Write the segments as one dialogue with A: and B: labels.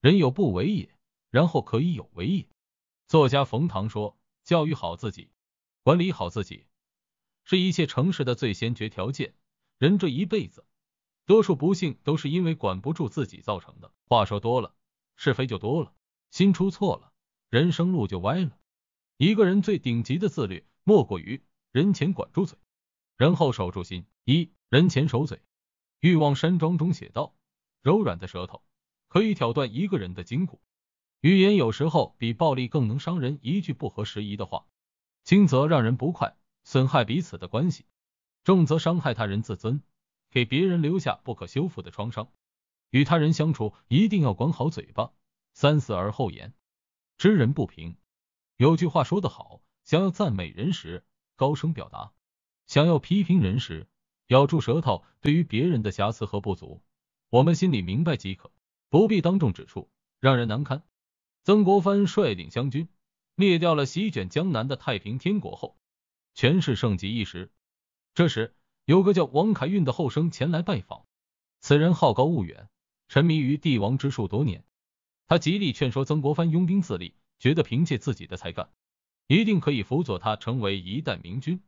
A: 人有不为也，然后可以有为也。作家冯唐说，教育好自己，管理好自己，是一切成事的最先决条件。人这一辈子，多数不幸都是因为管不住自己造成的。话说多了，是非就多了；心出错了，人生路就歪了。一个人最顶级的自律，莫过于人前管住嘴，然后守住心。一人前守嘴，《欲望山庄》中写道：柔软的舌头。可以挑断一个人的筋骨，语言有时候比暴力更能伤人。一句不合时宜的话，轻则让人不快，损害彼此的关系；重则伤害他人自尊，给别人留下不可修复的创伤。与他人相处，一定要管好嘴巴，三思而后言。知人不平。有句话说得好：想要赞美人时，高声表达；想要批评人时，咬住舌头。对于别人的瑕疵和不足，我们心里明白即可。不必当众指出，让人难堪。曾国藩率领湘军灭掉了席卷江南的太平天国后，权势盛极一时。这时，有个叫王凯运的后生前来拜访。此人好高骛远，沉迷于帝王之术多年。他极力劝说曾国藩拥兵自立，觉得凭借自己的才干，一定可以辅佐他成为一代明君。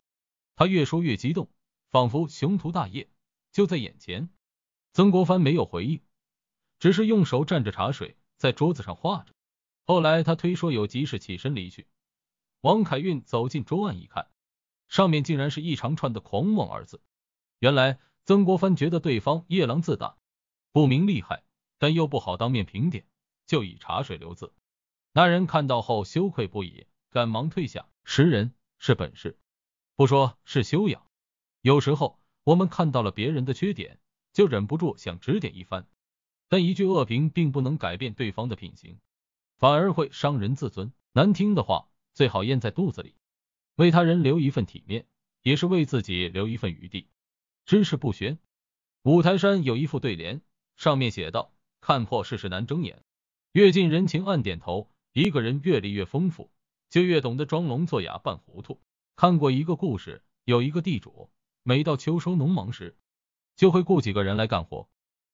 A: 他越说越激动，仿佛雄图大业就在眼前。曾国藩没有回应。只是用手蘸着茶水在桌子上画着。后来他推说有急事起身离去。王凯运走进桌案一看，上面竟然是一长串的“狂妄”二字。原来曾国藩觉得对方夜郎自大，不明厉害，但又不好当面评点，就以茶水流字。那人看到后羞愧不已，赶忙退下。识人是本事，不说是修养。有时候我们看到了别人的缺点，就忍不住想指点一番。但一句恶评并不能改变对方的品行，反而会伤人自尊。难听的话最好咽在肚子里，为他人留一份体面，也是为自己留一份余地。知识不学。五台山有一副对联，上面写道：“看破世事难睁眼，阅尽人情暗点头。”一个人阅历越丰富，就越懂得装聋作哑、扮糊涂。看过一个故事，有一个地主，每到秋收农忙时，就会雇几个人来干活。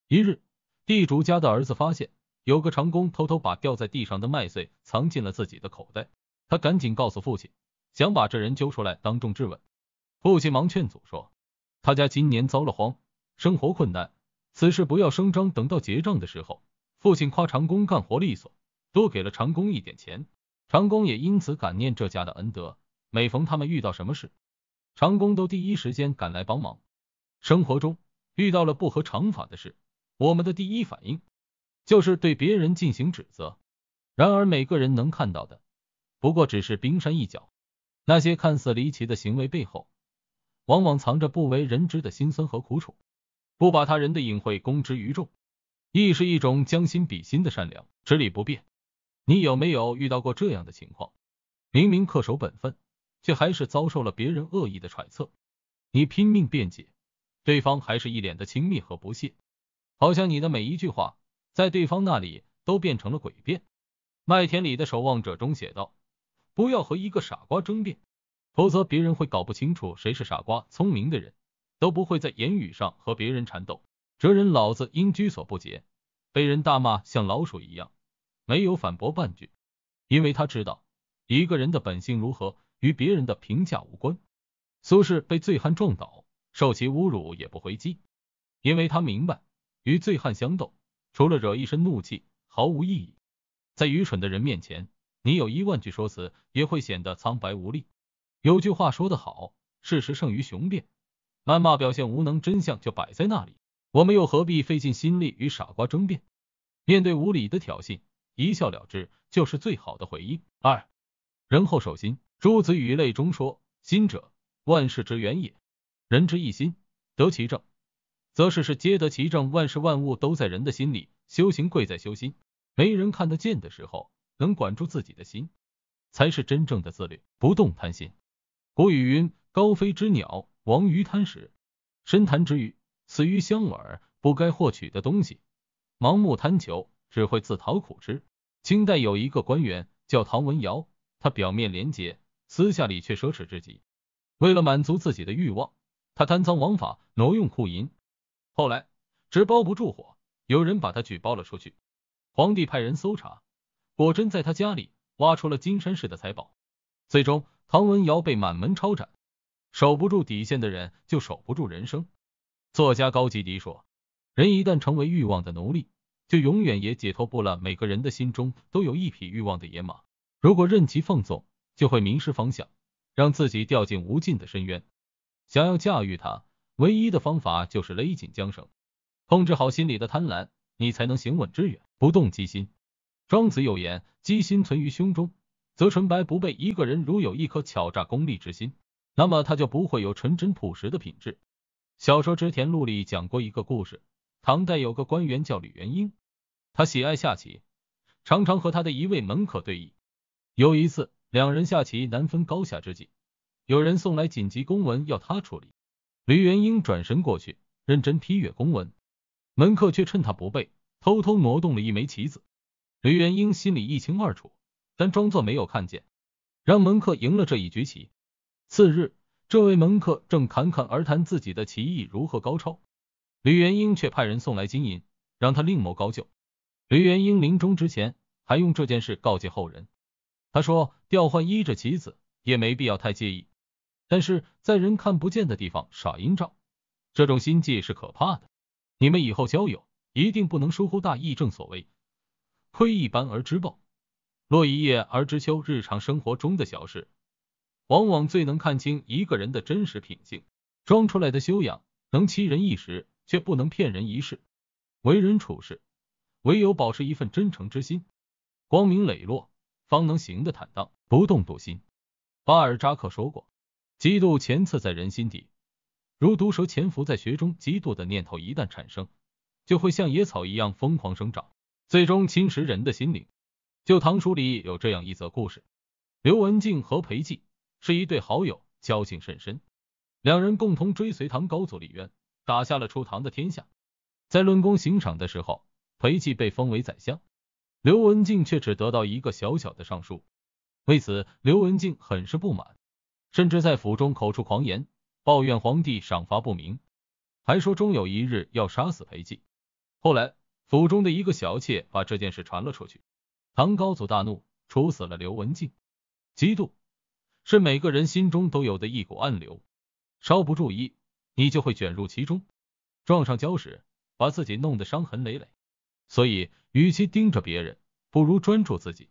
A: 一日。地主家的儿子发现有个长工偷偷把掉在地上的麦穗藏进了自己的口袋，他赶紧告诉父亲，想把这人揪出来当众质问。父亲忙劝阻说：“他家今年遭了荒，生活困难，此事不要声张，等到结账的时候。”父亲夸长工干活利索，多给了长工一点钱。长工也因此感念这家的恩德，每逢他们遇到什么事，长工都第一时间赶来帮忙。生活中遇到了不合常法的事。我们的第一反应就是对别人进行指责，然而每个人能看到的不过只是冰山一角，那些看似离奇的行为背后，往往藏着不为人知的辛酸和苦楚。不把他人的隐晦公之于众，亦是一种将心比心的善良。知理不变，你有没有遇到过这样的情况？明明恪守本分，却还是遭受了别人恶意的揣测，你拼命辩解，对方还是一脸的轻蔑和不屑。好像你的每一句话在对方那里都变成了诡辩。《麦田里的守望者》中写道：“不要和一个傻瓜争辩，否则别人会搞不清楚谁是傻瓜。”聪明的人都不会在言语上和别人缠斗。哲人老子因居所不洁，被人大骂像老鼠一样，没有反驳半句，因为他知道一个人的本性如何与别人的评价无关。苏轼被醉汉撞倒，受其侮辱也不回击，因为他明白。与醉汉相斗，除了惹一身怒气，毫无意义。在愚蠢的人面前，你有一万句说辞，也会显得苍白无力。有句话说得好，事实胜于雄辩。谩骂表现无能，真相就摆在那里，我们又何必费尽心力与傻瓜争辩？面对无理的挑衅，一笑了之就是最好的回应。二，人厚守心。朱子与类中说，心者，万事之源也。人之一心，得其正。则是是皆得其正，万事万物都在人的心里。修行贵在修心，没人看得见的时候，能管住自己的心，才是真正的自律，不动贪心。古语云：“高飞之鸟亡于贪食，深潭之鱼死于香饵。”不该获取的东西，盲目贪求，只会自讨苦吃。清代有一个官员叫唐文尧，他表面廉洁，私下里却奢侈至极。为了满足自己的欲望，他贪赃枉法，挪用库银。后来纸包不住火，有人把他举报了出去，皇帝派人搜查，果真在他家里挖出了金山似的财宝。最终，唐文尧被满门抄斩。守不住底线的人就守不住人生。作家高吉迪说，人一旦成为欲望的奴隶，就永远也解脱不了。每个人的心中都有一匹欲望的野马，如果任其放纵，就会迷失方向，让自己掉进无尽的深渊。想要驾驭它。唯一的方法就是勒紧缰绳，控制好心里的贪婪，你才能行稳致远，不动机心。庄子有言：“机心存于胸中，则纯白不备。”一个人如有一颗巧诈功利之心，那么他就不会有纯真朴实的品质。小说《织田陆》里讲过一个故事：唐代有个官员叫吕元英，他喜爱下棋，常常和他的一位门客对弈。有一次，两人下棋难分高下之际，有人送来紧急公文要他处理。吕元英转身过去，认真批阅公文，门客却趁他不备，偷偷挪动了一枚棋子。吕元英心里一清二楚，但装作没有看见，让门客赢了这一局棋。次日，这位门客正侃侃而谈自己的棋艺如何高超，吕元英却派人送来金银，让他另谋高就。吕元英临终之前，还用这件事告诫后人，他说调换一着棋子，也没必要太介意。但是在人看不见的地方耍阴招，这种心计是可怕的。你们以后交友一定不能疏忽大意。正所谓，窥一斑而知豹，落一叶而知秋。日常生活中的小事，往往最能看清一个人的真实品性。装出来的修养，能欺人一时，却不能骗人一世。为人处事，唯有保持一份真诚之心，光明磊落，方能行得坦荡，不动赌心。巴尔扎克说过。嫉妒潜刺在人心底，如毒蛇潜伏在穴中。嫉妒的念头一旦产生，就会像野草一样疯狂生长，最终侵蚀人的心灵。《旧唐书》里有这样一则故事：刘文静和裴寂是一对好友，交情甚深，两人共同追随唐高祖李渊，打下了初唐的天下。在论功行赏的时候，裴寂被封为宰相，刘文静却只得到一个小小的尚书。为此，刘文静很是不满。甚至在府中口出狂言，抱怨皇帝赏罚不明，还说终有一日要杀死裴寂。后来府中的一个小妾把这件事传了出去，唐高祖大怒，处死了刘文静。嫉妒是每个人心中都有的一股暗流，稍不注意，你就会卷入其中，撞上礁石，把自己弄得伤痕累累。所以，与其盯着别人，不如专注自己，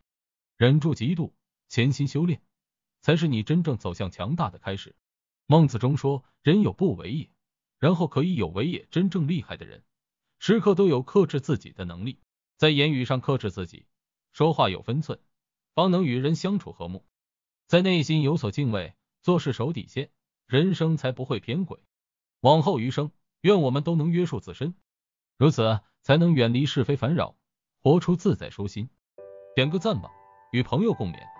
A: 忍住嫉妒，潜心修炼。才是你真正走向强大的开始。孟子中说：“人有不为也，然后可以有为也。”真正厉害的人，时刻都有克制自己的能力，在言语上克制自己，说话有分寸，方能与人相处和睦。在内心有所敬畏，做事守底线，人生才不会偏轨。往后余生，愿我们都能约束自身，如此才能远离是非烦扰，活出自在舒心。点个赞吧，与朋友共勉。